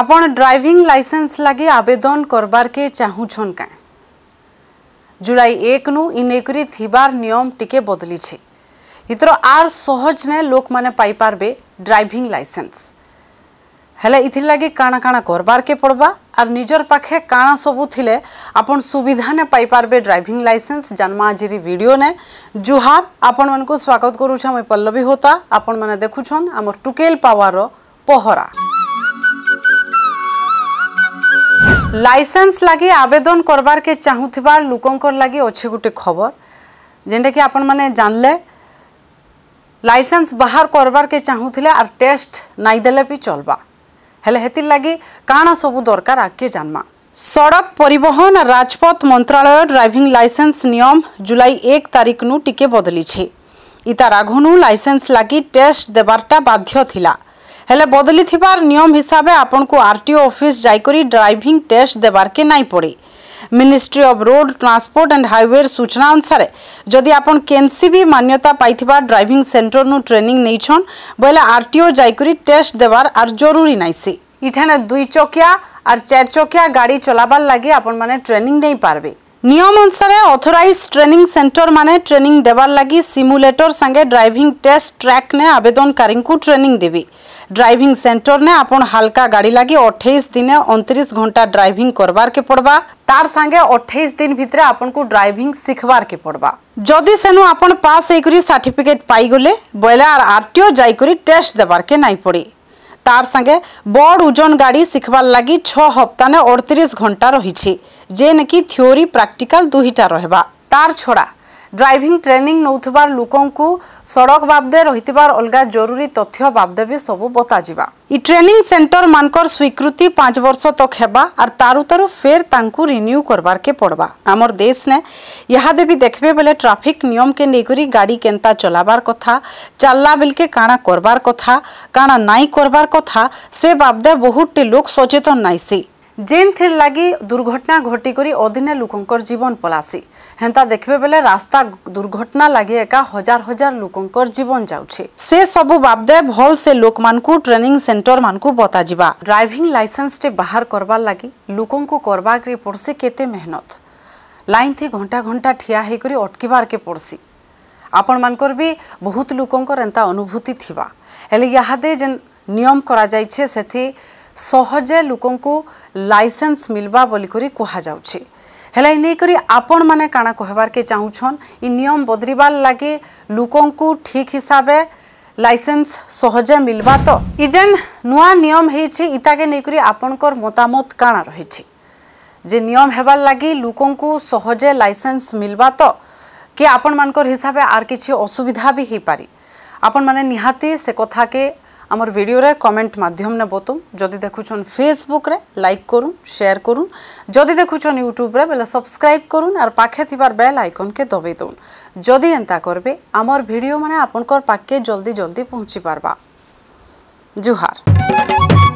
আপন driving licence লাগে আবেদন করবার কে চাহুছন কাঁ জুলাই এক নু ইনেকরি থিবার নিয়ম টিকে বদলিছে ইতর আর সহজ নে লোক মানে পাই পারবে ড্রাইভিং লাইসেন্স হেলে ইথি লাগে কানা কানা করবার কে পড়বা আর নিজর পাখে কানা সবু থিলে আপন সুবিধা নে পাই পারবে ড্রাইভিং লাইসেন্স জানমা আজিরি ভিডিও নে জুহার আপন মানুষ স্বাগত করুছ আমি পল্লবী হোতা আপন মানে দেখুছন আমার টুকেল পাওয়ার পহরা লাইসেন্স লাগি আবেদন করবারকে চাহুথিবা লোকঙ্কর লাগে অছে গোটে খবর যেটাকি আপন মানে জানলে লাইসেন্স বাহার করবারকে চাহুলে আর টেস্ট নাই দেলে বি চলবা হলে হেতির লাগি কানা সবু দরকার আগে জানমা সড়ক পরিবহন রাজপথ মন্ত্রালয় ড্রাইভিং লাইসেন্স নিয়ম জুলাই এক তারিখ নু টিকে বদলিছে ইতার আগুনু লাইসেন্স লাগি টেস্ট দেবারটা বাধ্য থিলা। ହେଲେ ବଦଲିଥିବାର ନିୟମ ହିସାବେ ଆପଣଙ୍କୁ ଆର୍ଟିଓ ଅଫିସ୍ ଯାଇକରି ଡ୍ରାଇଭିଂ ଟେଷ୍ଟ ଦେବାର୍କେ ନାଇଁ ପଡ଼େ ministry of road transport and highway ସୂଚନା ଅନୁସାରେ ଯଦି ଆପଣ କେନ୍ସି ବି ମାନ୍ୟତା ପାଇଥିବା ଡ୍ରାଇଭିଂ ସେଣ୍ଟରନୁ ଟ୍ରେନିଂ ନେଇଛନ୍ ବୋଇଲେ ଆର୍ଟିଓ ଯାଇକରି ଟେଷ୍ଟ ଦେବାର ଆର୍ ଜରୁରୀ ନାଇଁସି ଇଠାନେ ଦୁଇ ଚକିଆ ଆର୍ ଚାରି ଚକିଆ ଗାଡ଼ି ଚଲାବାର୍ ଲାଗି ଆପଣମାନେ ଟ୍ରେନିଂ ନେଇପାରବେ নিয়ম অনুসারে অথরাইজ ট্রেনিং সেন্টর মানে ট্রেনিং দেবার লাগি সিমুলেটর সঙ্গে ড্রাইভিং টেস্ট ট্র্যাক নে আবেদনকারী ট্রেনিং দেবি ড্রাইভিং সেন্টর নে আপন হালকা গাড়ি লাগি অঠেইশ দিনে অনতিরিশ ঘন্টা ড্রাইভিং করবার কে পড়বা তার সঙ্গে অঠেইশ দিন ভিতরে আপনার ড্রাইভিং শিখবার কে পড়বা যদি সেনু আপন পাস হয়ে সার্টিফিকেট পাইগলে বলে আর আরটিও যাই করে টেস্ট দেবার কে নাই পড়ে তার সঙ্গে বড় ওজন গাড়ি শিখবার লাগি ছ হপ্তানে অড়তিরিশ ঘন্টা রয়েছে যে নাকি থিওরি প্রাকটিকাল দুইটা রহবা তার ছড়া ড্রাইভিং ট্রেনিং নৌথিবার লোকଙ୍କୁ সড়ক বাবদে রহিতিবার অলগা জরুরি তথ্য বাবদে বি সবু বতা বতাযিবা ই ট্রেনিং সেন্টর মানকর স্বীকৃতি পাঁচ বর্ষ তক হেবা আর তারু তারু ফের তাঙ্কু রিনিউ করবার কে পড়বা আমার দেশ নে ইহাদে বি দেখবে বলে ট্রাফিক নিয়ম কে নেই করি গাড়ি কেনতা চলাবার কথা চাল্লা বেলকে কাণা করবার কথা কাণা নাই করবার কথা সে বাবদে বহুটি লোক সচেতন নাইসি যেনথির লাগি দুর্ঘটনা ঘটিকরি অধিনে লোকঙ্কর জীবন পলাসি হেন্তা দেখবে বেলে রাস্তা দুর্ঘটনা লাগি একা হাজার হাজার লোকঙ্কর জীবন যাচ্ছে সে সবু বাবদে ভল সে লোকমানকু ট্রেনিং সেন্টর মানকু বতা যা ড্রাইভিং লাইসেন্সটি বাহার করবার লাগি লোকঙ্কু করবাকে পড়ছে কেতে মেহনত লাইন থি ঘন্টা ঘন্টা ঠিয়া হয়েকরি অটকিবারকে পড়ছি ଆପଣମାନଙ୍କର ବି ବହୁତ ଲୋକଙ୍କର ଏନ୍ତା ଅନୁଭୂତି ଥିବା ହେଲେ ଇହାଦେ ଯେନ୍ ନିୟମ କରାଯାଇଛେ ସେଥି ସହଜେ ଲୋକଙ୍କୁ ଲାଇସେନ୍ସ ମିଲ୍ବା ବୋଲିକରି କୁହାଯାଉଛି ହେଲେ ଏ ନେଇକରି ଆପଣମାନେ କାଣା କହିବାର୍କେ ଚାହୁଁଛନ୍ ଇ ନିୟମ ବଦଳିବାର୍ ଲାଗି ଲୋକଙ୍କୁ ଠିକ୍ ହିସାବେ ଲାଇସେନ୍ସ ସହଜେ ମିଲ୍ବା ତ ଇ ଯେନ୍ ନୂଆ ନିୟମ ହେଇଛି ଇତାକେ ନେଇକରି ଆପଣଙ୍କର ମତାମତ କାଣା ରହିଛି ଯେ ନିୟମ ହେବାର୍ ଲାଗି ଲୋକଙ୍କୁ ସହଜେ ଲାଇସେନ୍ସ ମିଲ୍ବା ତ କି ଆପଣମାନଙ୍କର ହିସାବେ ଆର୍ କିଛି ଅସୁବିଧା ବି ହେଇପାରେ ଆପଣମାନେ ନିହାତି ସେ କଥାକେ আমার ভিডিওরে কমেন্ট মাধ্যমে বতুন যদি দেখুছন ফেসবুকরে লাইক করুন সেয়ার করুন যদি দেখুছন ইউট্যুব্রে বেলে সবসক্রাইব করুন আর পাখে থাকার বেল আইকনকে দবাই দৌন যদি এন্তা করবে আমার ভিডিও মানে আপনার পাখে জলদি জলদি পৌঁছি পারবা জুহার